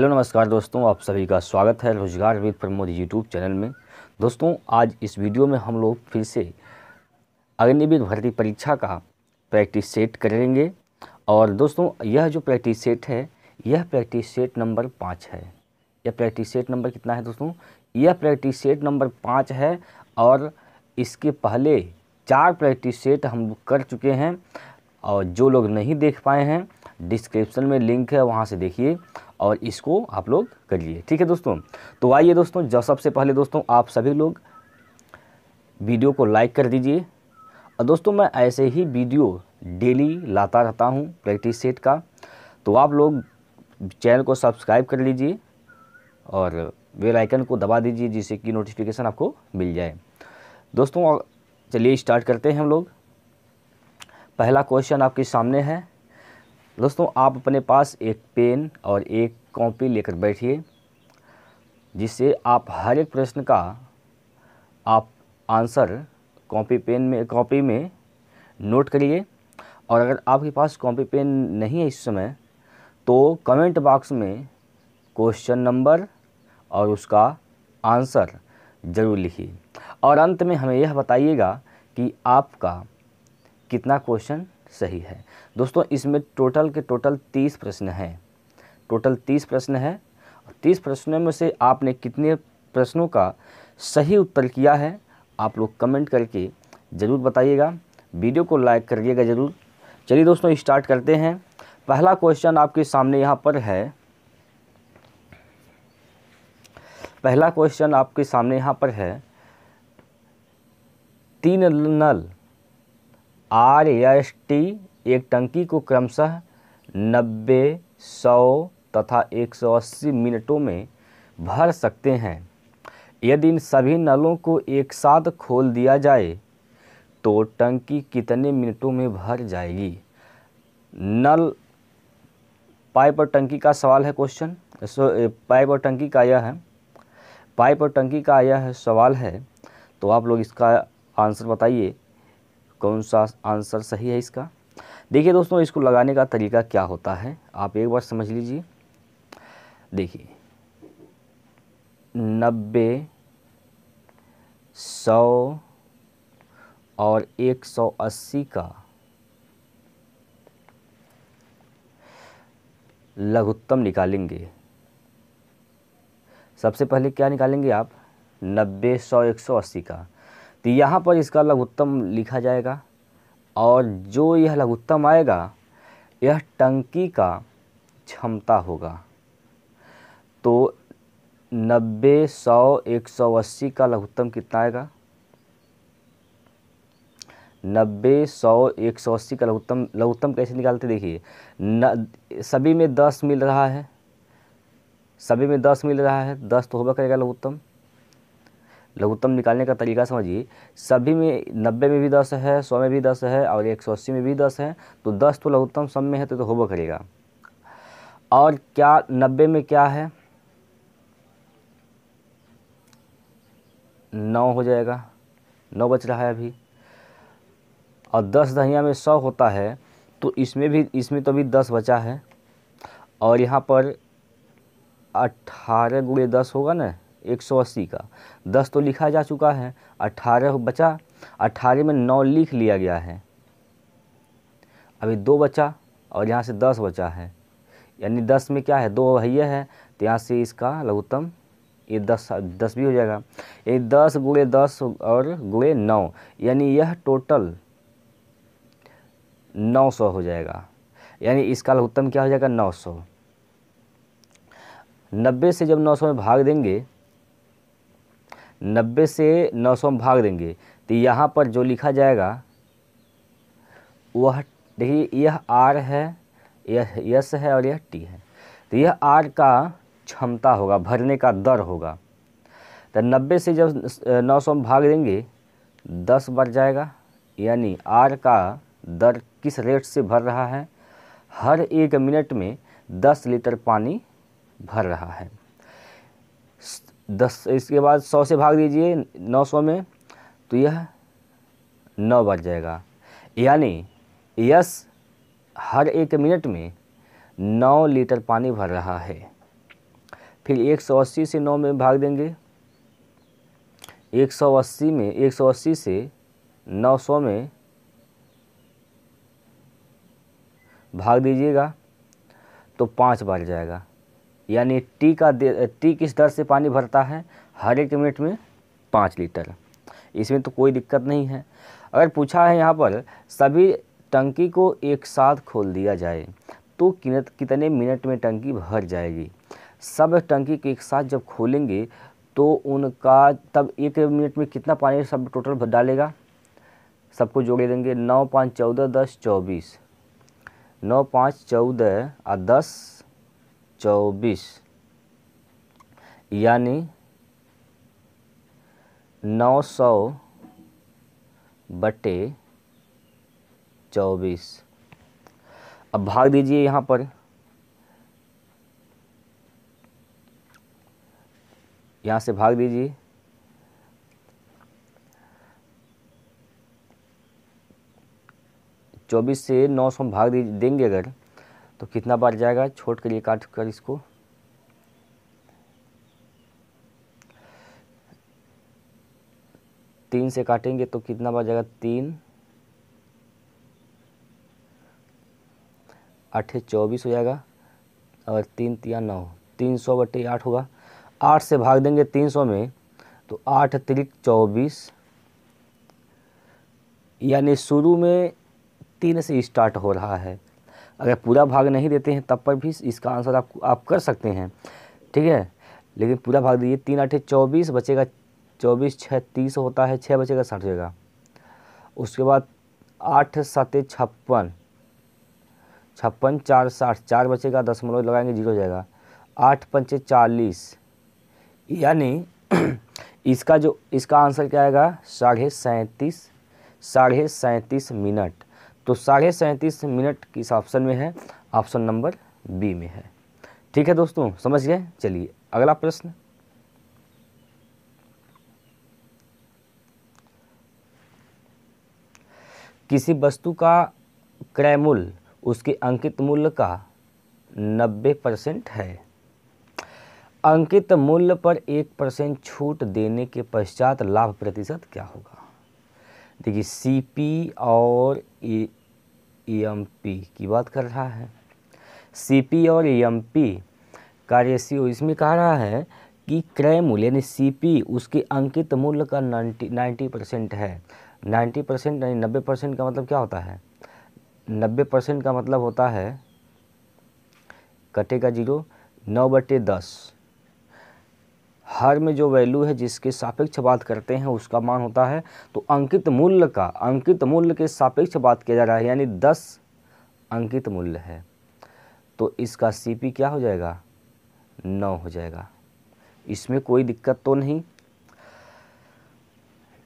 hello नमस्कार दोस्तों आप सभी का स्वागत है रोजगार विद प्रमोद यूट्यूब चैनल में दोस्तों आज इस वीडियो में हम लोग फिर से अग्निवीर भर्ती परीक्षा का प्रैक्टिस सेट करेंगे और दोस्तों यह जो प्रैक्टिस सेट है यह प्रैक्टिस सेट नंबर पाँच है यह प्रैक्टिस सेट नंबर कितना है दोस्तों यह प्रैक्टिस सेट नंबर पाँच है और इसके पहले चार प्रैक्टिस सेट हम कर चुके हैं और जो लोग नहीं देख पाए हैं डिस्क्रिप्शन में लिंक है वहाँ से देखिए और इसको आप लोग करिए ठीक है दोस्तों तो आइए दोस्तों जो सबसे पहले दोस्तों आप सभी लोग वीडियो को लाइक कर दीजिए और दोस्तों मैं ऐसे ही वीडियो डेली लाता रहता हूँ प्रैक्टिस सेट का तो आप लोग चैनल को सब्सक्राइब कर लीजिए और बेल आइकन को दबा दीजिए जिससे कि नोटिफिकेशन आपको मिल जाए दोस्तों चलिए स्टार्ट करते हैं हम लोग पहला क्वेश्चन आपके सामने है दोस्तों आप अपने पास एक पेन और एक कॉपी लेकर बैठिए जिससे आप हर एक प्रश्न का आप आंसर कॉपी पेन में कॉपी में नोट करिए और अगर आपके पास कॉपी पेन नहीं है इस समय तो कमेंट बॉक्स में क्वेश्चन नंबर और उसका आंसर ज़रूर लिखिए और अंत में हमें यह बताइएगा कि आपका कितना क्वेश्चन सही है दोस्तों इसमें टोटल के टोटल तीस प्रश्न हैं टोटल तीस प्रश्न हैं तीस प्रश्नों में से आपने कितने प्रश्नों का सही उत्तर किया है आप लोग कमेंट करके ज़रूर बताइएगा वीडियो को लाइक करिएगा ज़रूर चलिए दोस्तों स्टार्ट करते हैं पहला क्वेश्चन आपके सामने यहाँ पर है पहला क्वेश्चन आपके सामने यहाँ पर है तीन नल आर एस टी एक टंकी को क्रमशः नब्बे सौ तथा एक सौ अस्सी मिनटों में भर सकते हैं यदि इन सभी नलों को एक साथ खोल दिया जाए तो टंकी कितने मिनटों में भर जाएगी नल पाइप और टंकी का सवाल है क्वेश्चन पाइप और टंकी का यह है पाइप और टंकी का यह सवाल है तो आप लोग इसका आंसर बताइए कौन सा आंसर सही है इसका देखिए दोस्तों इसको लगाने का तरीका क्या होता है आप एक बार समझ लीजिए देखिए नब्बे सौ और एक सौ अस्सी का लघुत्तम निकालेंगे सबसे पहले क्या निकालेंगे आप नब्बे सौ एक सौ अस्सी का तो यहाँ पर इसका लघुत्तम लिखा जाएगा और जो यह लघुत्तम आएगा यह टंकी का क्षमता होगा तो नब्बे सौ एक सौ अस्सी का लघुत्तम कितना आएगा नब्बे सौ एक सौ अस्सी का लघुत्तम लघुत्तम कैसे निकालते देखिए न सभी में दस मिल रहा है सभी में दस मिल रहा है दस तो होगा करेगा लघुत्तम लघुत्तम निकालने का तरीका समझिए सभी में नब्बे में भी दस है सौ में भी दस है और एक सौ अस्सी में भी दस है तो दस तो लघुत्तम सब में है तो, तो होबो करेगा और क्या नब्बे में क्या है नौ हो जाएगा नौ बच रहा है अभी और दस दहिया में सौ होता है तो इसमें भी इसमें तो अभी दस बचा है और यहाँ पर अट्ठारह गुड़े दस होगा ना 180 का 10 तो लिखा जा चुका है 18 बचा 18 में 9 लिख लिया गया है अभी दो बचा और यहाँ से 10 बचा है यानी 10 में क्या है दो भैया है तो यहाँ से इसका लघुत्तम ये दस दस भी हो जाएगा ये दस गुड़े दस और गुड़े नौ यानी यह टोटल नौ सौ हो जाएगा यानी इसका लघुत्तम क्या हो जाएगा नौ सौ नब्बे से जब नौ सौ में भाग देंगे नब्बे से नौ सौ भाग देंगे तो यहाँ पर जो लिखा जाएगा वह देखिए यह आर है यह यस है और यह टी है तो यह आर का क्षमता होगा भरने का दर होगा तो नब्बे से जब नौ सौ भाग देंगे दस बढ़ जाएगा यानी आर का दर किस रेट से भर रहा है हर एक मिनट में दस लीटर पानी भर रहा है दस इसके बाद सौ से भाग दीजिए नौ सौ में तो यह नौ बज जाएगा यानी यस हर एक मिनट में नौ लीटर पानी भर रहा है फिर एक सौ अस्सी से नौ में भाग देंगे एक सौ अस्सी में एक सौ अस्सी से नौ सौ में भाग दीजिएगा तो पाँच बच जाएगा यानी टी का टी किस दर से पानी भरता है हर एक मिनट में पाँच लीटर इसमें तो कोई दिक्कत नहीं है अगर पूछा है यहाँ पर सभी टंकी को एक साथ खोल दिया जाए तो कितने मिनट में टंकी भर जाएगी सब टंकी के एक साथ जब खोलेंगे तो उनका तब एक मिनट में कितना पानी सब टोटल डालेगा सबको जोड़े देंगे नौ पाँच चौदह दस चौबीस नौ पाँच चौदह और दस चौबीस यानी नौ सौ बटे चौबीस अब भाग दीजिए यहाँ पर यहाँ से भाग दीजिए चौबीस से नौ सौ भाग दीजिए देंगे अगर तो कितना बार जाएगा छोट के लिए काट कर इसको तीन से काटेंगे तो कितना बार जाएगा तीन अठे चौबीस हो जाएगा और तीन तिया नौ तीन सौ बटे आठ होगा आठ से भाग देंगे तीन सौ में तो आठ अतिरिक्त चौबीस यानी शुरू में तीन से स्टार्ट हो रहा है अगर पूरा भाग नहीं देते हैं तब पर भी इसका आंसर आप आप कर सकते हैं ठीक है लेकिन पूरा भाग दीजिए तीन आठे चौबीस बचेगा चौबीस छः तीस होता है छः बचेगा साठ जगह उसके बाद आठ सात छप्पन छप्पन चार साठ चार बचेगा दशमलव मतलब लगाएंगे जीरो हो जाएगा आठ पंचे चालीस यानी इसका जो इसका आंसर क्या आएगा साढ़े सैंतीस साढ़े सैंतीस मिनट तो साढ़े सैंतीस मिनट किस ऑप्शन में है ऑप्शन नंबर बी में है ठीक है दोस्तों समझ गए चलिए अगला प्रश्न किसी वस्तु का क्रय मूल्य उसके अंकित मूल्य का 90 परसेंट है अंकित मूल्य पर एक परसेंट छूट देने के पश्चात लाभ प्रतिशत क्या होगा देखिए सीपी और ई एम पी की बात कर रहा है सी पी और ई एम पी का रेशियो इसमें कह रहा है कि क्रय मूल्य यानी सी पी उसके अंकित मूल्य का नाइन्टी नाइन्टी परसेंट है नाइन्टी परसेंट यानी नब्बे परसेंट का मतलब क्या होता है नब्बे परसेंट का मतलब होता है कटेगा जीरो नौ बटे दस हर में जो वैल्यू है जिसके सापेक्ष बात करते हैं उसका मान होता है तो अंकित मूल्य का अंकित मूल्य के सापेक्ष बात किया जा रहा है यानी दस अंकित मूल्य है तो इसका सी क्या हो जाएगा नौ हो जाएगा इसमें कोई दिक्कत तो नहीं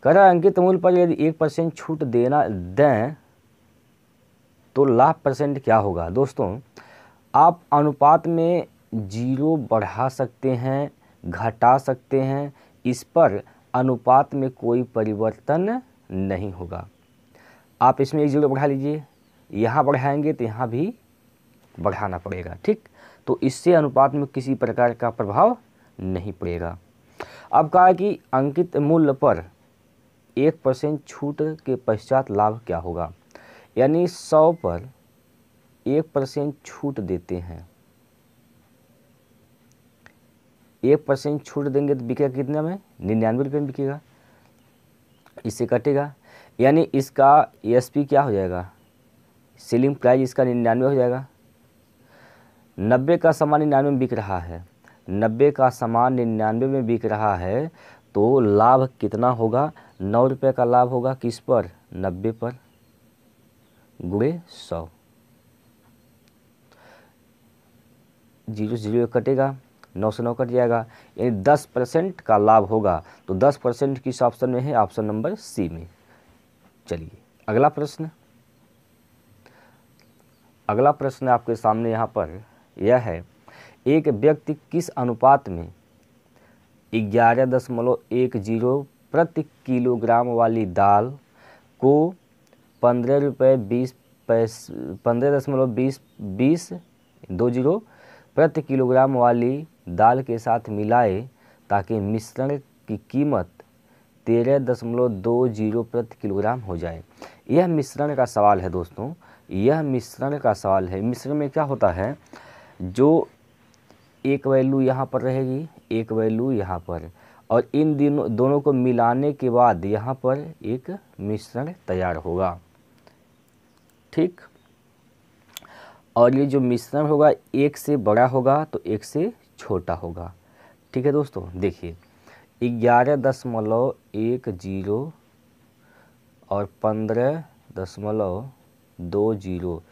कर अंकित मूल्य पर यदि एक परसेंट छूट देना दें तो लाभ परसेंट क्या होगा दोस्तों आप अनुपात में जीरो बढ़ा सकते हैं घटा सकते हैं इस पर अनुपात में कोई परिवर्तन नहीं होगा आप इसमें एक जगह बढ़ा लीजिए यहाँ बढ़ाएंगे तो यहाँ भी बढ़ाना पड़ेगा ठीक तो इससे अनुपात में किसी प्रकार का प्रभाव नहीं पड़ेगा अब कहा कि अंकित मूल्य पर एक परसेंट छूट के पश्चात लाभ क्या होगा यानी सौ पर एक परसेंट छूट देते हैं एक परसेंट छूट देंगे तो बिकेगा कितने में निन्यानवे रुपये में बिकेगा इससे कटेगा यानी इसका एसपी क्या हो जाएगा सेलिंग प्राइस इसका निन्यानवे हो जाएगा नब्बे का सामान निन्यानवे में बिक रहा है नब्बे का सामान निन्यानवे में बिक रहा है तो लाभ कितना होगा नौ रुपये का लाभ होगा किस पर नब्बे पर गुड़े सौ जीरो जीरो कटेगा नौ सौ नौ कट जाएगा यानी दस परसेंट का लाभ होगा तो दस परसेंट किस ऑप्शन में है ऑप्शन नंबर सी में चलिए अगला प्रश्न अगला प्रश्न आपके सामने यहाँ पर यह है एक व्यक्ति किस अनुपात में ग्यारह दशमलव एक जीरो प्रति किलोग्राम वाली दाल को पंद्रह रुपये बीस पैस पंद्रह दशमलव बीस बीस दो जीरो प्रति किलोग्राम वाली दाल के साथ मिलाए ताकि मिश्रण की कीमत तेरह दशमलव दो जीरो प्रति किलोग्राम हो जाए यह मिश्रण का सवाल है दोस्तों यह मिश्रण का सवाल है मिश्रण में क्या होता है जो एक वैल्यू यहाँ पर रहेगी एक वैल्यू यहाँ पर और इन दिनों दोनों को मिलाने के बाद यहाँ पर एक मिश्रण तैयार होगा ठीक और ये जो मिश्रण होगा एक से बड़ा होगा तो एक से छोटा होगा ठीक है दोस्तों देखिए ग्यारह दशमलव एक जीरो और पंद्रह दशमलव दो जीरो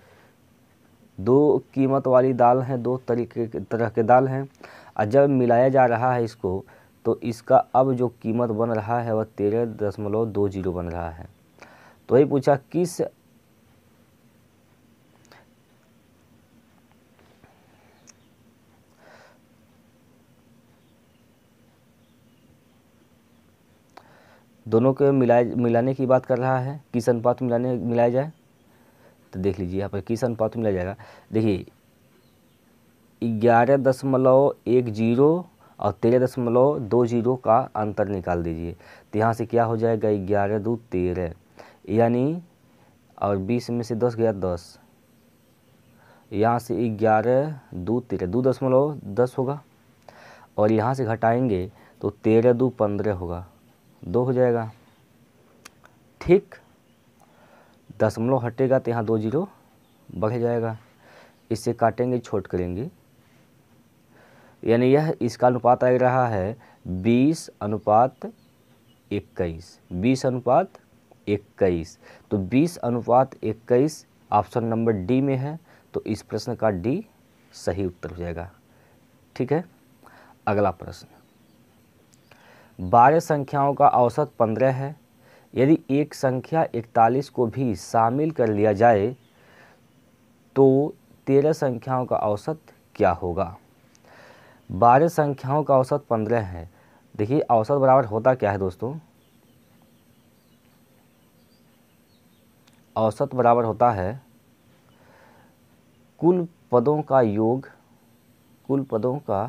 दो कीमत वाली दाल हैं दो तरीके तरह के दाल हैं और जब मिलाया जा रहा है इसको तो इसका अब जो कीमत बन रहा है वह तेरह दशमलव दो जीरो बन रहा है तो ये पूछा किस दोनों के मिलाए मिलाने की बात कर रहा है किस अनुपात मिलाने मिलाया जाए तो देख लीजिए यहाँ पर किस अनुपात मिलाया जाएगा देखिए ग्यारह दशमलव एक जीरो और तेरह दशमलव दो जीरो का अंतर निकाल दीजिए तो यहाँ से क्या हो जाएगा ग्यारह दो तेरह यानी और बीस में से दस गया दस यहाँ से ग्यारह दो तेरह दो दशमलव दस होगा और यहाँ से घटाएंगे तो तेरह दो पंद्रह होगा दो हो जाएगा ठीक दशमलव हटेगा तो यहाँ दो जीरो बढ़ जाएगा इससे काटेंगे छोट करेंगे यानी यह इसका अनुपात आ रहा है बीस अनुपात इक्कीस बीस अनुपात इक्कीस तो बीस अनुपात इक्कीस ऑप्शन नंबर डी में है तो इस प्रश्न का डी सही उत्तर हो जाएगा ठीक है अगला प्रश्न बारह संख्याओं का औसत पंद्रह है यदि एक संख्या इकतालीस को भी शामिल कर लिया जाए तो तेरह संख्याओं का औसत क्या होगा बारह संख्याओं का औसत पंद्रह है देखिए औसत बराबर होता क्या है दोस्तों औसत बराबर होता है कुल पदों का योग कुल पदों का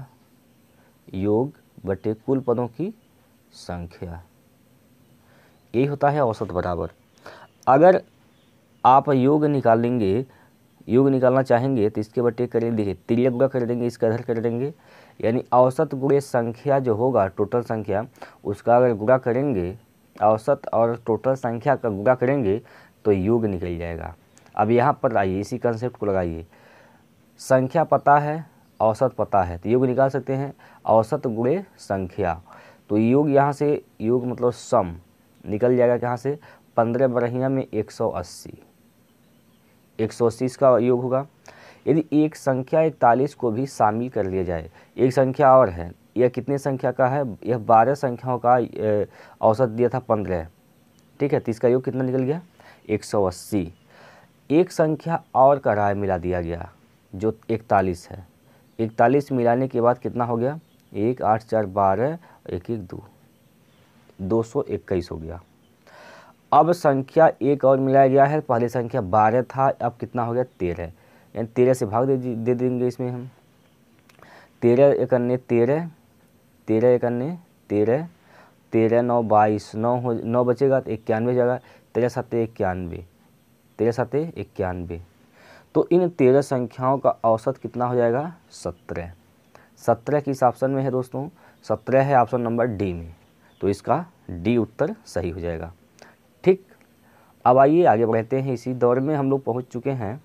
योग बटे कुल पदों की संख्या यही होता है औसत बराबर अगर आप योग निकालेंगे योग निकालना चाहेंगे तो इसके बटे कर देखिए तिरिया गुड़ा कर देंगे इसका अधर कर देंगे यानी औसत गुड़े संख्या जो होगा टोटल संख्या उसका अगर गुड़ा करेंगे औसत और टोटल संख्या का गुड़ा करेंगे तो योग निकल जाएगा अब यहाँ पर आइए इसी कंसेप्ट को लगाइए संख्या पता है औसत पता है तो योग निकाल सकते हैं औसत गुड़े संख्या तो योग यहाँ से योग मतलब सम निकल जाएगा कहाँ से पंद्रह बरहिया में एक सौ अस्सी एक सौ अस्सी इसका योग होगा यदि एक संख्या इकतालीस को भी शामिल कर लिया जाए एक संख्या और है यह कितने संख्या का है यह बारह संख्याओं का औसत दिया था पंद्रह ठीक है तो इसका योग कितना निकल गया एक सौ अस्सी एक संख्या और का राय मिला दिया गया जो इकतालीस है इकतालीस मिलाने के बाद कितना हो गया एक आठ चार बारह एक एक दो दो सौ इक्कीस हो गया अब संख्या एक और मिलाया गया है पहले संख्या बारह था अब कितना हो गया तेरह यानी तेरह से भाग दे दे देंगे इसमें हम तेरह एक अन्य तेरह तेरह एक अन्य तेरह तेरह नौ बाईस नौ हो नौ बचेगा तो इक्यानवे जगह तेरह सात इक्यानवे तेरह सात इक्यानवे तो इन तेरह संख्याओं का औसत कितना हो जाएगा सत्रह सत्रह किस ऑप्शन में है दोस्तों सत्रह है ऑप्शन नंबर डी में तो इसका डी उत्तर सही हो जाएगा ठीक अब आइए आगे बढ़ते हैं इसी दौर में हम लोग पहुंच चुके हैं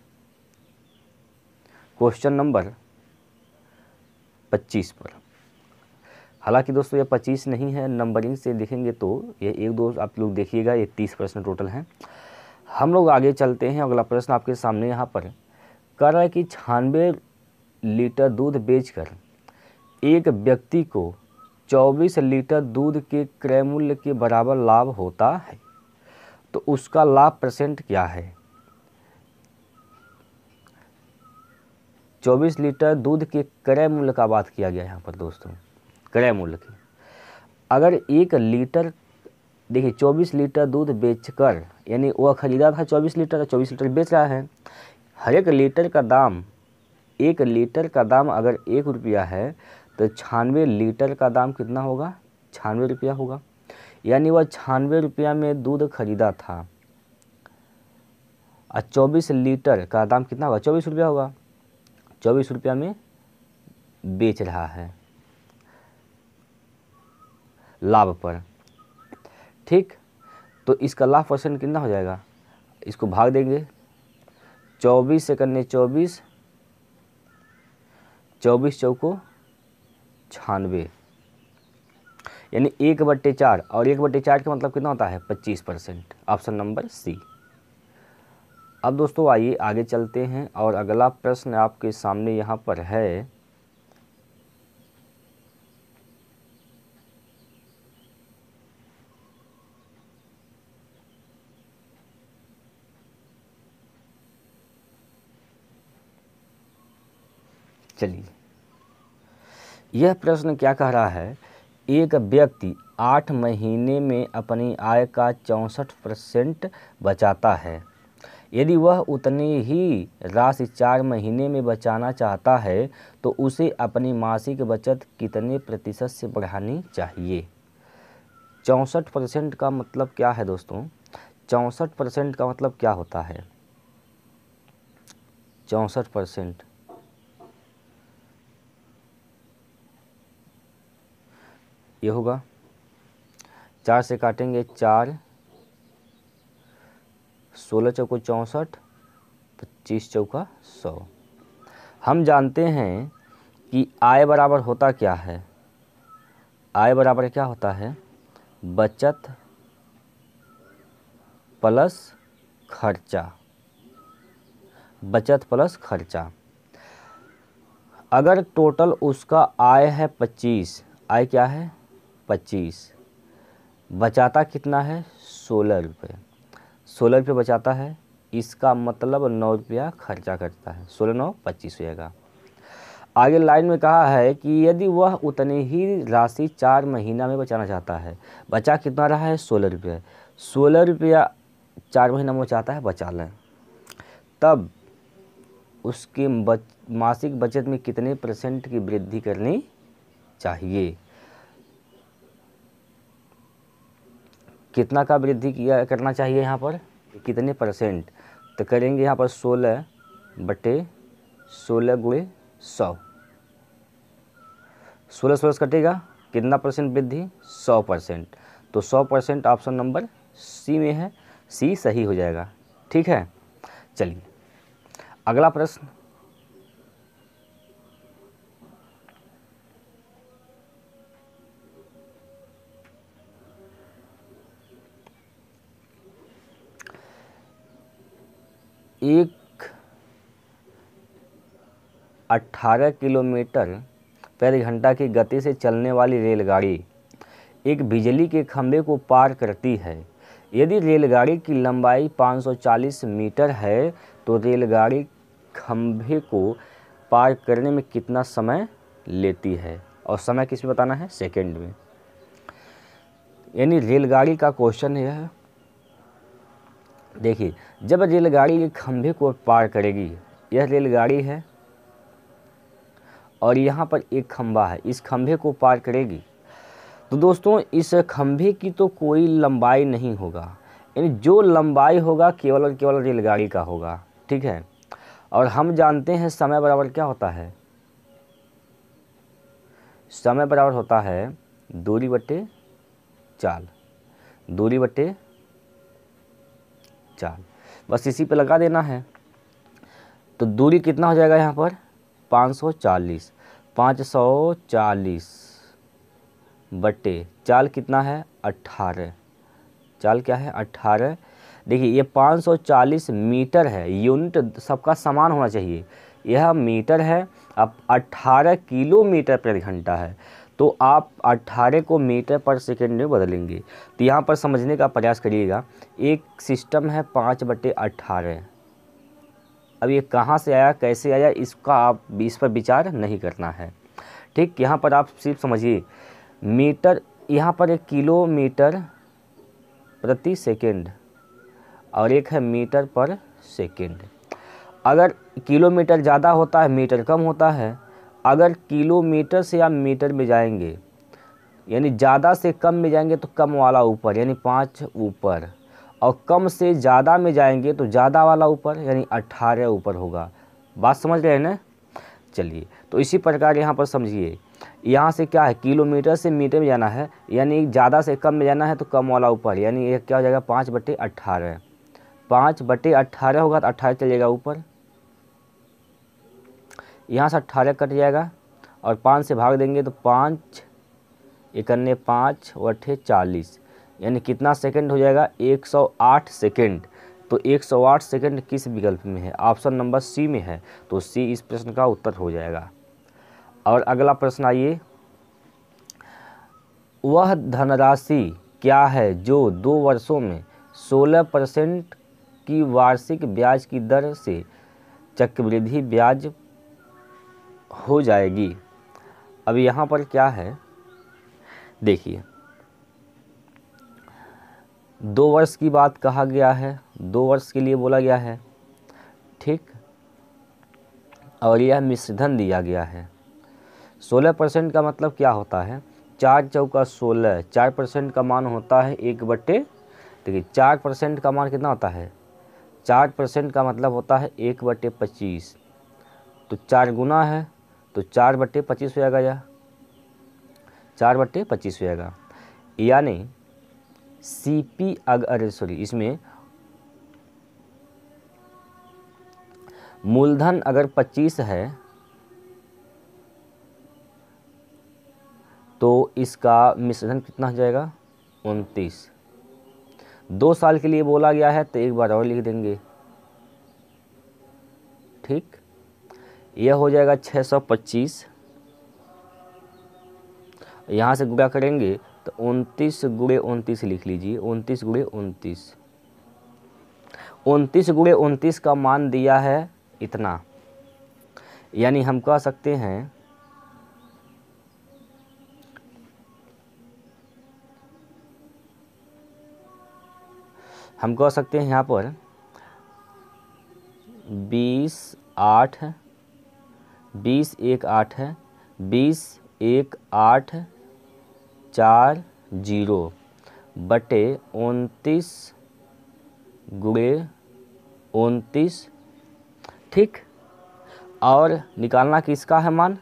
क्वेश्चन नंबर पच्चीस पर हालांकि दोस्तों ये पच्चीस नहीं है नंबरिंग से देखेंगे तो ये एक दो आप लोग देखिएगा ये तीस प्रश्न टोटल हैं हम लोग आगे चलते हैं अगला प्रश्न आपके सामने यहाँ पर कह रहा है कि छानबे लीटर दूध बेचकर एक व्यक्ति को 24 लीटर दूध के क्रय मूल्य के बराबर लाभ होता है तो उसका लाभ परसेंट क्या है 24 लीटर दूध के क्रय मूल्य का बात किया गया यहाँ पर दोस्तों क्रय मूल्य की अगर एक लीटर देखिए 24 लीटर दूध बेचकर यानी वह ख़रीदा था 24 लीटर का 24 लीटर बेच रहा है हर एक लीटर का दाम एक लीटर का दाम अगर एक रुपया है तो छानवे लीटर का दाम कितना होगा छानवे रुपया होगा यानी वह छानवे रुपया में दूध खरीदा था और चौबीस लीटर का दाम कितना होगा चौबीस रुपया होगा चौबीस रुपया में बेच रहा है लाभ पर ठीक तो इसका लाभ परसेंट कितना हो जाएगा इसको भाग देंगे चौबीस से करने चौबीस चौबीस चौको छानवे यानी एक बट्टे चार और एक बट्टे चार का मतलब कितना होता है पच्चीस परसेंट ऑप्शन नंबर सी अब दोस्तों आइए आगे चलते हैं और अगला प्रश्न आपके सामने यहाँ पर है चलिए यह प्रश्न क्या कह रहा है एक व्यक्ति आठ महीने में अपनी आय का चौंसठ परसेंट बचाता है यदि वह उतनी ही राशि चार महीने में बचाना चाहता है तो उसे अपनी मासिक बचत कितने प्रतिशत से बढ़ानी चाहिए चौंसठ परसेंट का मतलब क्या है दोस्तों चौंसठ परसेंट का मतलब क्या होता है चौंसठ परसेंट ये होगा चार से काटेंगे चार सोलह चौको चौंसठ पच्चीस चौका सौ हम जानते हैं कि आय बराबर होता क्या है आय बराबर क्या होता है बचत प्लस खर्चा बचत प्लस खर्चा अगर टोटल उसका आय है पच्चीस आय क्या है पच्चीस बचाता कितना है सोलह रुपये सोलह रुपये बचाता है इसका मतलब नौ रुपया खर्चा करता है सोलह नौ पच्चीस होएगा आगे लाइन में कहा है कि यदि वह उतनी ही राशि चार महीना में बचाना चाहता है बचा कितना रहा है सोलह रुपये सोलह रुपया चार महीना में बचाता है बचा लें तब उसकी बच, मासिक बचत में कितने परसेंट की वृद्धि करनी चाहिए कितना का वृद्धि किया करना चाहिए यहाँ पर कितने परसेंट तो करेंगे यहाँ पर सोलह बटे सोलह गुड़े सौ सोलह सोलह से कटेगा कितना परसेंट वृद्धि सौ परसेंट तो सौ परसेंट ऑप्शन नंबर सी में है सी सही हो जाएगा ठीक है चलिए अगला प्रश्न एक अट्ठारह किलोमीटर प्रति घंटा की गति से चलने वाली रेलगाड़ी एक बिजली के खंभे को पार करती है यदि रेलगाड़ी की लंबाई 540 मीटर है तो रेलगाड़ी खंभे को पार करने में कितना समय लेती है और समय किस में बताना है सेकंड में यानी रेलगाड़ी का क्वेश्चन यह है देखिए जब रेलगाड़ी के खंभे को पार करेगी यह रेलगाड़ी है और यहाँ पर एक खंभा है इस खंभे को पार करेगी तो दोस्तों इस खंभे की तो कोई लंबाई नहीं होगा यानी जो लंबाई होगा केवल और केवल रेलगाड़ी का होगा ठीक है और हम जानते हैं समय बराबर क्या होता है समय बराबर होता है दूरी बटे चाल दूरी बटे चार बस इसी पे लगा देना है तो दूरी कितना हो जाएगा यहाँ पर पाँच सौ चालीस पाँच सौ चालीस बटे चाल कितना है 18 चाल क्या है 18 देखिए ये 540 मीटर है यूनिट सबका समान होना चाहिए यह मीटर है अब 18 किलोमीटर प्रति घंटा है तो आप 18 को मीटर पर सेकेंड में बदलेंगे तो यहाँ पर समझने का प्रयास करिएगा एक सिस्टम है पाँच बटे अट्ठारह अब ये कहाँ से आया कैसे आया इसका आप इस पर विचार नहीं करना है ठीक यहाँ पर आप सिर्फ समझिए मीटर यहाँ पर एक किलोमीटर प्रति सेकेंड और एक है मीटर पर सेकेंड अगर किलोमीटर ज़्यादा होता है मीटर कम होता है अगर किलोमीटर से आप मीटर में जाएंगे यानी ज़्यादा से कम में जाएंगे तो कम वाला ऊपर यानी पाँच ऊपर और कम से ज़्यादा में जाएंगे तो ज़्यादा वाला ऊपर यानी अट्ठारह ऊपर होगा बात समझ रहे हैं ना चलिए तो इसी प्रकार यहाँ पर समझिए यहाँ से क्या है किलोमीटर से मीटर में जाना है यानी ज़्यादा से कम में जाना है तो कम वाला ऊपर यानी एक क्या हो जाएगा पाँच बटे अट्ठारह पाँच बटे अट्ठारह होगा तो अट्ठारह चलेगा ऊपर यहाँ से अट्ठारह कट जाएगा और पाँच से भाग देंगे तो पाँच इकन्ने पाँच और अठे चालीस यानी कितना सेकंड हो जाएगा 108 सेकंड तो 108 सेकंड किस विकल्प में है ऑप्शन नंबर सी में है तो सी इस प्रश्न का उत्तर हो जाएगा और अगला प्रश्न आइए वह धनराशि क्या है जो दो वर्षों में 16 परसेंट की वार्षिक ब्याज की दर से चक्रवृद्धि ब्याज हो जाएगी अब यहाँ पर क्या है देखिए दो वर्ष की बात कहा गया है दो वर्ष के लिए बोला गया है ठीक और यह मिश्रधन दिया गया है सोलह परसेंट का मतलब क्या होता है चार चौका सोलह चार परसेंट का मान होता है एक बट्टे देखिए चार परसेंट का मान कितना होता है चार परसेंट का मतलब होता है एक बटे पच्चीस तो चार गुना है तो चार बट्टे पच्चीस हो जाएगा यह चार बट्टे पच्चीस हो जाएगा यानी सी पी अगर सॉरी इसमें मूलधन अगर पच्चीस है तो इसका मिश्रधन कितना हो जाएगा उनतीस दो साल के लिए बोला गया है तो एक बार और लिख देंगे ठीक यह हो जाएगा 625 सौ पच्चीस यहाँ से गुड़ा करेंगे तो उनतीस गुड़े उनतीस लिख लीजिए उनतीस गुड़े उनतीस उनतीस गुड़े उनतीस का मान दिया है इतना यानी हम कह सकते हैं हम कह सकते हैं यहाँ पर बीस आठ बीस एक आठ है बीस एक आठ चार जीरो बटे उनतीस गुड़े उनतीस ठीक और निकालना किसका है मान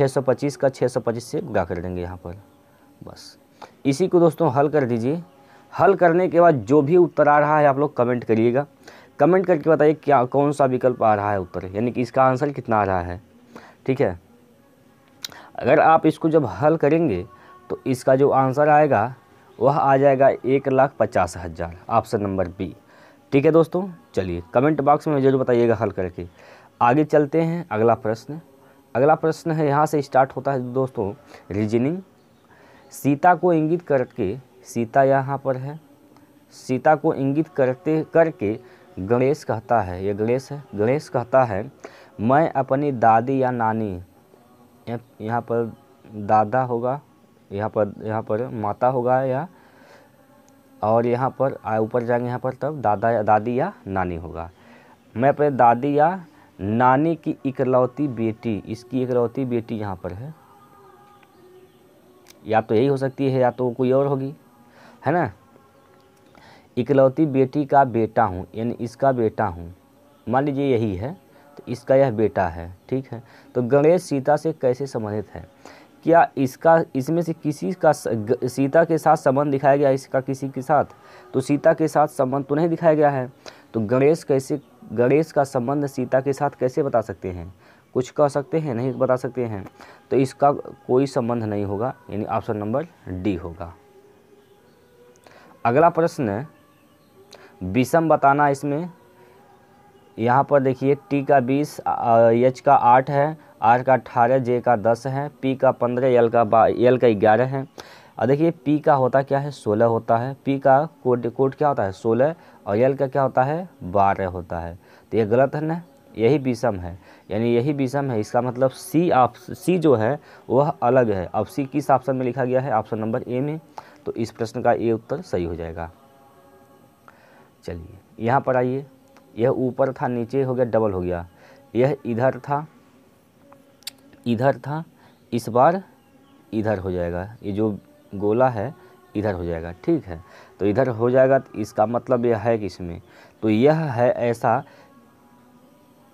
625 का 625 से गुड़ा कर देंगे यहाँ पर बस इसी को दोस्तों हल कर दीजिए हल करने के बाद जो भी उत्तर आ रहा है आप लोग कमेंट करिएगा कमेंट करके बताइए क्या कौन सा विकल्प आ रहा है उत्तर यानी कि इसका आंसर कितना आ रहा है ठीक है अगर आप इसको जब हल करेंगे तो इसका जो आंसर आएगा वह आ जाएगा एक लाख पचास हज़ार ऑप्शन नंबर बी ठीक है दोस्तों चलिए कमेंट बॉक्स में जरूर बताइएगा हल करके आगे चलते हैं अगला प्रश्न अगला प्रश्न है यहाँ से स्टार्ट होता है दोस्तों रीजनिंग सीता को इंगित करके सीता यहाँ पर है सीता को इंगित करते करके गणेश कहता है ये गणेश है गणेश कहता है मैं अपनी दादी या नानी यहाँ पर दादा होगा यहाँ पर यहाँ पर माता होगा या और यहाँ पर ऊपर जाएंगे यहाँ पर तब दादा या दादी या नानी होगा मैं अपने दादी या नानी की इकलौती बेटी इसकी इकलौती बेटी यहाँ पर है या तो यही हो सकती है या तो कोई और होगी है ना इकलौती बेटी का बेटा हूँ यानी इसका बेटा हूँ मान लीजिए यही है तो इसका यह बेटा है ठीक है तो गणेश सीता से कैसे संबंधित है क्या इसका इसमें से किसी का सीता के साथ संबंध दिखाया गया इसका किसी के साथ तो सीता के साथ संबंध तो नहीं दिखाया गया है तो गणेश कैसे गणेश का संबंध सीता के साथ कैसे बता सकते हैं कुछ कह सकते हैं नहीं बता सकते हैं तो इसका कोई संबंध नहीं होगा यानी ऑप्शन नंबर डी होगा अगला प्रश्न विषम बताना इसमें यहाँ पर देखिए टी का बीस एच का आठ है आर का अठारह जे का दस है पी का पंद्रह एल का बा एल का ग्यारह है और देखिए पी का होता क्या है सोलह होता है पी का कोड कोड क्या होता है सोलह और एल का क्या होता है बारह होता है तो ये गलत है ना यही विषम है यानी यही विषम है इसका मतलब सी आप सी जो है वह अलग है अब सी किस ऑप्शन में लिखा गया है ऑप्शन नंबर ए में तो इस प्रश्न का ये उत्तर सही हो जाएगा चलिए यहाँ पर आइए यह ऊपर था नीचे हो गया डबल हो गया यह इधर था इधर था इस बार इधर हो जाएगा ये जो गोला है इधर हो जाएगा ठीक है तो इधर हो जाएगा तो इसका मतलब यह है कि इसमें तो यह है ऐसा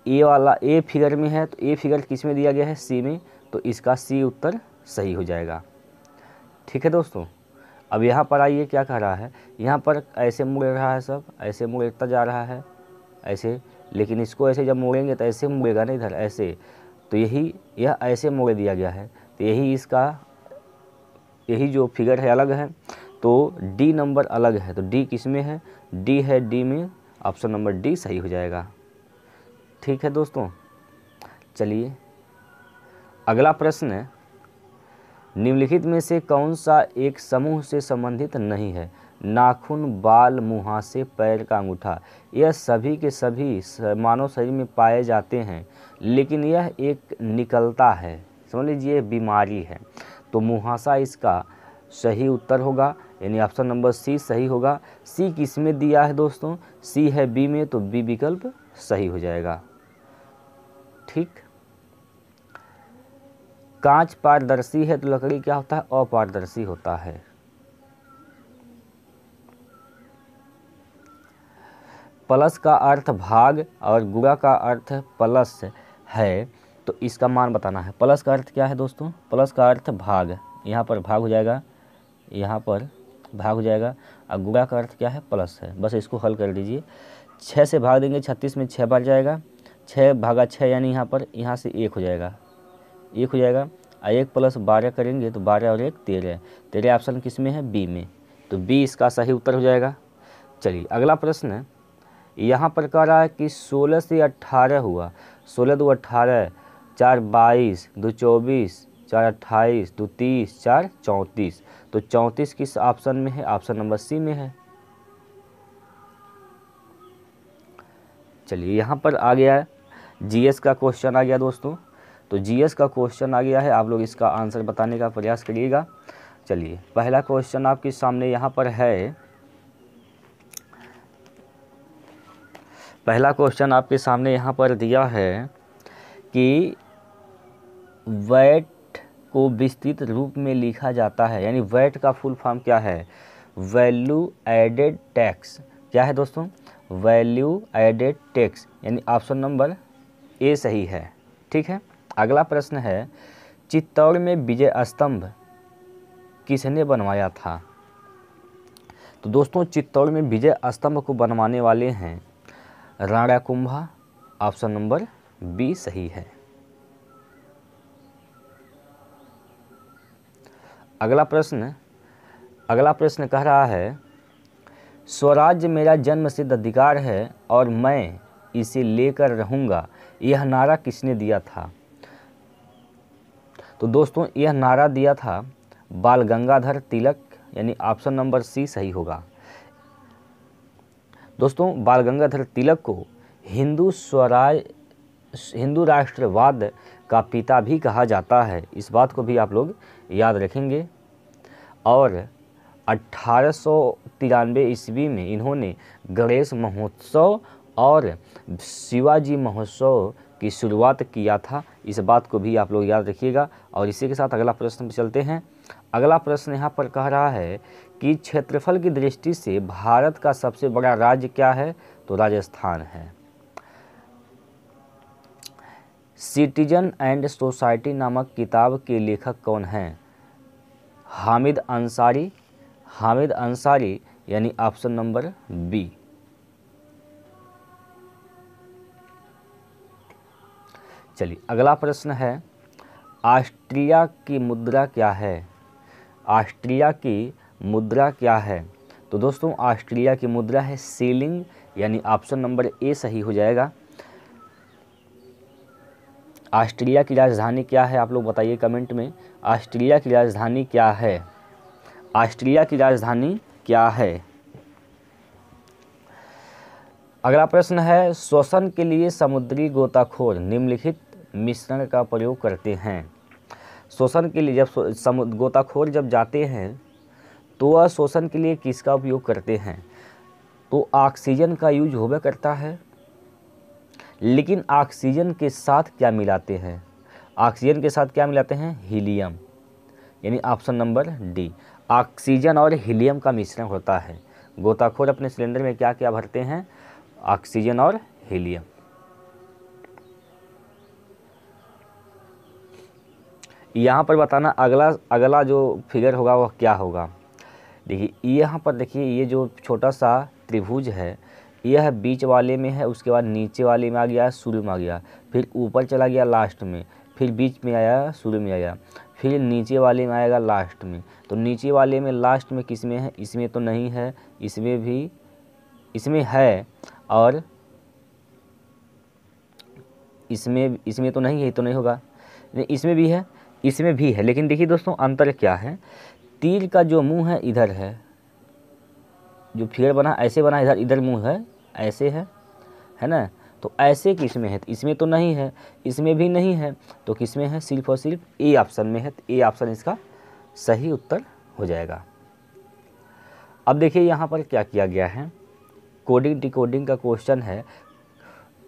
ए वाला ए फिगर में है तो ए फिगर किस में दिया गया है सी में तो इसका सी उत्तर सही हो जाएगा ठीक है दोस्तों अब यहाँ पर आइए क्या कह रहा है यहाँ पर ऐसे मुड़ रहा है सब ऐसे मुड़ता जा रहा है ऐसे लेकिन इसको ऐसे जब मुड़ेंगे तो ऐसे मुड़ेगा नहीं इधर ऐसे तो यही यह ऐसे मुड़ दिया गया है तो यही इसका यही जो फिगर है अलग है तो डी नंबर अलग है तो डी किस में है डी है डी में ऑप्शन नंबर डी सही हो जाएगा ठीक है दोस्तों चलिए अगला प्रश्न है निम्नलिखित में से कौन सा एक समूह से संबंधित नहीं है नाखून बाल मुहासे पैर का अंगूठा यह सभी के सभी मानव शरीर में पाए जाते हैं लेकिन यह एक निकलता है समझ लीजिए बीमारी है तो मुहासा इसका सही उत्तर होगा यानी ऑप्शन नंबर सी सही होगा सी किस में दिया है दोस्तों सी है बी में तो बी विकल्प सही हो जाएगा ठीक कांच पारदर्शी है तो लकड़ी क्या होता है अपारदर्शी होता है प्लस का अर्थ भाग और गुड़ा का अर्थ प्लस है तो इसका मान बताना है प्लस का अर्थ क्या है दोस्तों प्लस का अर्थ भाग यहाँ पर भाग हो जाएगा यहाँ पर भाग हो जाएगा और गुड़ा का अर्थ क्या है प्लस है बस इसको हल कर दीजिए छः से भाग देंगे छत्तीस में छः बार जाएगा छः भागा छः यानी यहाँ पर यहाँ से एक हो जाएगा एक हो जाएगा और एक प्लस बारह करेंगे तो बारह और एक तेरह तेरह ऑप्शन किस में है बी में तो बी इसका सही उत्तर हो जाएगा चलिए अगला प्रश्न है यहाँ पर कह रहा है कि सोलह से अट्ठारह हुआ सोलह दो अट्ठारह चार बाईस दो चौबीस चार अट्ठाईस दो तीस चार चौंतीस तो चौंतीस किस ऑप्शन में है ऑप्शन नंबर सी में है चलिए यहाँ पर आ गया जीएस का क्वेश्चन आ गया दोस्तों तो जीएस का क्वेश्चन आ गया है आप लोग इसका आंसर बताने का प्रयास करिएगा चलिए पहला क्वेश्चन आपके सामने यहाँ पर है पहला क्वेश्चन आपके सामने यहाँ पर दिया है कि वैट को विस्तृत रूप में लिखा जाता है यानी वैट का फुल फॉर्म क्या है वैल्यू एडेड टैक्स क्या है दोस्तों वैल्यू एडेड टैक्स यानी ऑप्शन नंबर ए सही है ठीक है अगला प्रश्न है चित्तौड़ में विजय स्तंभ किसने बनवाया था तो दोस्तों चित्तौड़ में विजय स्तंभ को बनवाने वाले हैं Rana Kumbha option number B सही है अगला प्रश्न अगला प्रश्न कह रहा है स्वराज्य मेरा जन्म सिद्ध अधिकार है और मैं इसे लेकर रहूँगा यह नारा किसने दिया था तो दोस्तों यह नारा दिया था बाल गंगाधर तिलक यानी ऑप्शन नंबर सी सही होगा दोस्तों बाल गंगाधर तिलक को हिंदू स्वराज हिंदू राष्ट्रवाद का पिता भी कहा जाता है इस बात को भी आप लोग याद रखेंगे और अट्ठारह ईस्वी में इन्होंने गणेश महोत्सव और शिवाजी महोत्सव की शुरुआत किया था इस बात को भी आप लोग याद रखिएगा और इसी के साथ अगला प्रश्न चलते हैं अगला प्रश्न यहाँ पर कह रहा है कि क्षेत्रफल की दृष्टि से भारत का सबसे बड़ा राज्य क्या है तो राजस्थान है सिटीजन एंड सोसाइटी नामक किताब के लेखक कौन हैं हामिद अंसारी हामिद अंसारी यानी ऑप्शन नंबर बी चलिए अगला प्रश्न है ऑस्ट्रिया की मुद्रा क्या है ऑस्ट्रिया की मुद्रा क्या है तो दोस्तों ऑस्ट्रेलिया की मुद्रा है सीलिंग यानी ऑप्शन नंबर ए सही हो जाएगा ऑस्ट्रेलिया की राजधानी क्या है आप लोग बताइए कमेंट में ऑस्ट्रेलिया की राजधानी क्या है ऑस्ट्रेलिया की राजधानी क्या है अगला प्रश्न है श्वसन के लिए समुद्री गोताखोर निम्नलिखित मिश्रण का प्रयोग करते हैं शोषण के लिए जब समुद्र गोताखोर जब जाते हैं तो वह शोषण के लिए किसका उपयोग करते हैं तो ऑक्सीजन का यूज होबे करता है लेकिन ऑक्सीजन के साथ क्या मिलाते हैं ऑक्सीजन के साथ क्या मिलाते हैं हीलियम यानी ऑप्शन नंबर डी ऑक्सीजन और हीलियम का मिश्रण होता है गोताखोर अपने सिलेंडर में क्या क्या भरते हैं ऑक्सीजन और हीलियम यहाँ पर बताना अगला अगला जो फिगर होगा वह क्या होगा देखिए यहाँ पर देखिए ये जो छोटा सा त्रिभुज है यह बीच वाले में है उसके बाद नीचे वाले में आ गया शुरू में आ गया फिर ऊपर चला गया लास्ट में फिर बीच में आया शुरू में आया फिर नीचे वाले में आएगा लास्ट में तो नीचे वाले में लास्ट में किस में है इसमें तो नहीं है इसमें भी इसमें है और इसमें इसमें तो नहीं है तो नहीं होगा इसमें भी है इसमें भी है लेकिन देखिए दोस्तों अंतर क्या है तीर का जो मुंह है इधर है जो फिगर बना ऐसे बना इधर इधर मुंह है ऐसे है है ना तो ऐसे किस में है इसमें तो नहीं है इसमें भी नहीं है तो किस में है सिर्फ और सिर्फ ए ऑप्शन में है तो ए ऑप्शन इसका सही उत्तर हो जाएगा अब देखिए यहाँ पर क्या किया गया है कोडिंग डिकोडिंग का क्वेश्चन है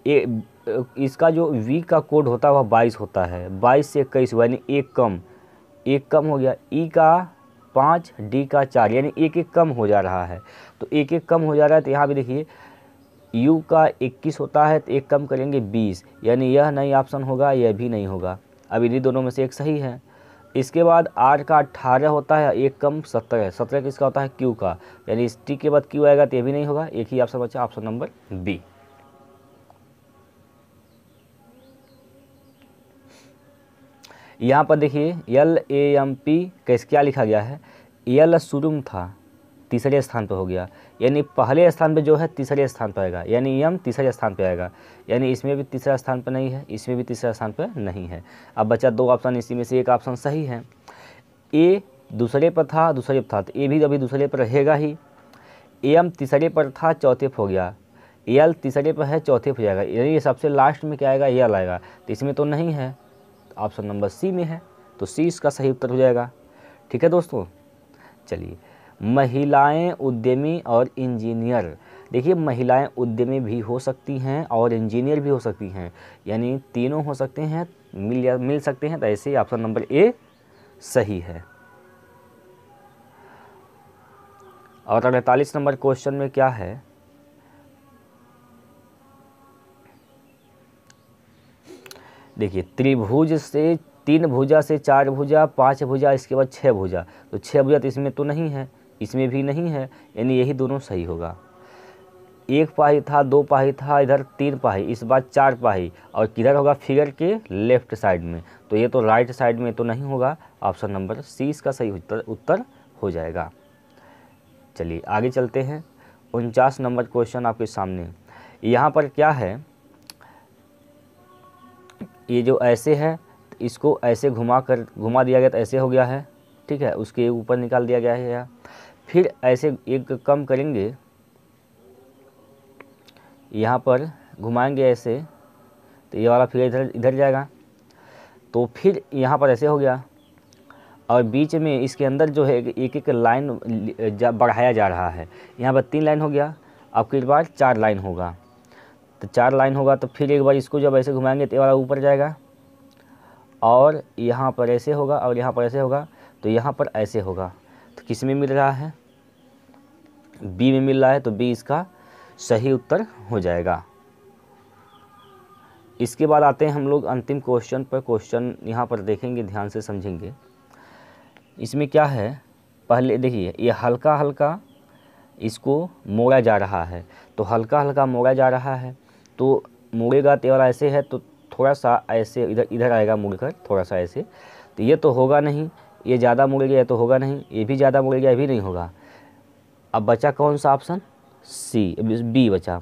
ए इसका जो वी का कोड होता है वह बाईस होता है बाईस से इक्कीस यानी एक कम एक कम हो गया ई e का पाँच डी का चार यानी एक एक कम हो जा रहा है तो एक एक कम हो जा रहा है तो यहाँ भी देखिए यू का इक्कीस होता है तो एक कम करेंगे बीस यानी यह नहीं ऑप्शन होगा यह भी नहीं होगा अब इन्हीं दोनों में से एक सही है इसके बाद आर का अट्ठारह होता है एक कम सत्रह सत्रह किसका होता है क्यू का यानी इस टी के बाद क्यू आएगा तो यह भी नहीं होगा एक ही ऑप्शन बचा ऑप्शन नंबर बी यहाँ पर देखिए यल ए एम पी कैसे क्या लिखा गया है यल सुरुम था तीसरे स्थान पर हो गया यानी पहले स्थान पर जो है तीसरे स्थान पर आएगा यानी यम तीसरे स्थान पर आएगा यानी इसमें भी तीसरे स्थान पर नहीं है इसमें भी तीसरे स्थान पर नहीं है अब बच्चा दो ऑप्शन इसी में से एक ऑप्शन सही है ए दूसरे पर था दूसरे पर था तो ए भी अभी दूसरे पर रहेगा ही एम तीसरे पर था चौथे पर हो गया एल तीसरे पर है चौथे पर जाएगा यानी सबसे लास्ट में क्या आएगा एल आएगा तो इसमें तो नहीं है ऑप्शन नंबर सी में है तो सी इसका सही उत्तर हो जाएगा ठीक है दोस्तों चलिए महिलाएं उद्यमी और इंजीनियर देखिए महिलाएं उद्यमी भी हो सकती हैं और इंजीनियर भी हो सकती हैं यानी तीनों हो सकते हैं मिल मिल सकते हैं तो ऐसे ही ऑप्शन नंबर ए सही है और अड़तालीस नंबर क्वेश्चन में क्या है देखिए त्रिभुज से तीन भुजा से चार भुजा पाँच भुजा इसके बाद छः भुजा तो छः भुजा तो इसमें तो नहीं है इसमें भी नहीं है यानी यही दोनों सही होगा एक पाही था दो पाही था इधर तीन पाही इस बार चार पाही और किधर होगा फिगर के लेफ्ट साइड में तो ये तो राइट साइड में तो नहीं होगा ऑप्शन नंबर सी इसका सही उत्तर उत्तर हो जाएगा चलिए आगे चलते हैं उनचास नंबर क्वेश्चन आपके सामने यहाँ पर क्या है ये जो ऐसे है इसको ऐसे घुमा कर घुमा दिया गया तो ऐसे हो गया है ठीक है उसके ऊपर निकाल दिया गया है फिर ऐसे एक कम करेंगे यहाँ पर घुमाएंगे ऐसे तो ये वाला फिर इधर इधर जाएगा तो फिर यहाँ पर ऐसे हो गया और बीच में इसके अंदर जो है एक एक लाइन बढ़ाया जा रहा है यहाँ पर तीन लाइन हो गया आपके बार चार लाइन होगा तो चार लाइन होगा तो फिर एक बार इसको जब ऐसे घुमाएंगे तो ये वाला ऊपर जाएगा और यहाँ पर ऐसे होगा और यहाँ पर ऐसे होगा तो यहाँ पर ऐसे होगा तो किस में मिल रहा है बी में मिल रहा है तो बी इसका सही उत्तर हो जाएगा इसके बाद आते हैं हम लोग अंतिम क्वेश्चन पर क्वेश्चन यहाँ पर देखेंगे ध्यान से समझेंगे इसमें क्या है पहले देखिए ये हल्का हल्का इसको मोड़ा जा रहा है तो हल्का हल्का मोड़ा जा रहा है तो मुड़ेगा त्यौहार ऐसे है तो थोड़ा सा ऐसे इधर इधर आएगा मुड़कर थोड़ा सा ऐसे तो ये तो होगा नहीं ये ज़्यादा मुड़ गया तो होगा नहीं ये भी ज़्यादा मुड़ गया ये भी नहीं होगा अब बचा कौन सा ऑप्शन सी बी बचा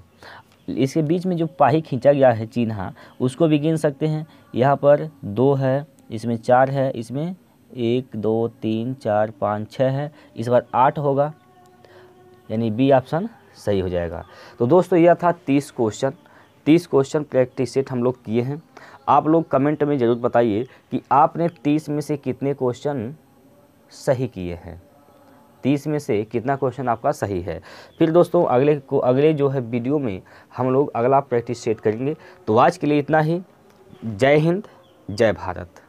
इसके बीच में जो पाही खींचा गया है चिन्ह उसको भी गिन सकते हैं यहाँ पर दो है इसमें चार है इसमें एक दो तीन चार पाँच छः है इस बार आठ होगा यानी बी ऑप्शन सही हो जाएगा तो दोस्तों यह था तीस क्वेश्चन तीस क्वेश्चन प्रैक्टिस सेट हम लोग किए हैं आप लोग कमेंट में ज़रूर बताइए कि आपने तीस में से कितने क्वेश्चन सही किए हैं तीस में से कितना क्वेश्चन आपका सही है फिर दोस्तों अगले को अगले जो है वीडियो में हम लोग अगला प्रैक्टिस सेट करेंगे तो आज के लिए इतना ही जय हिंद जय भारत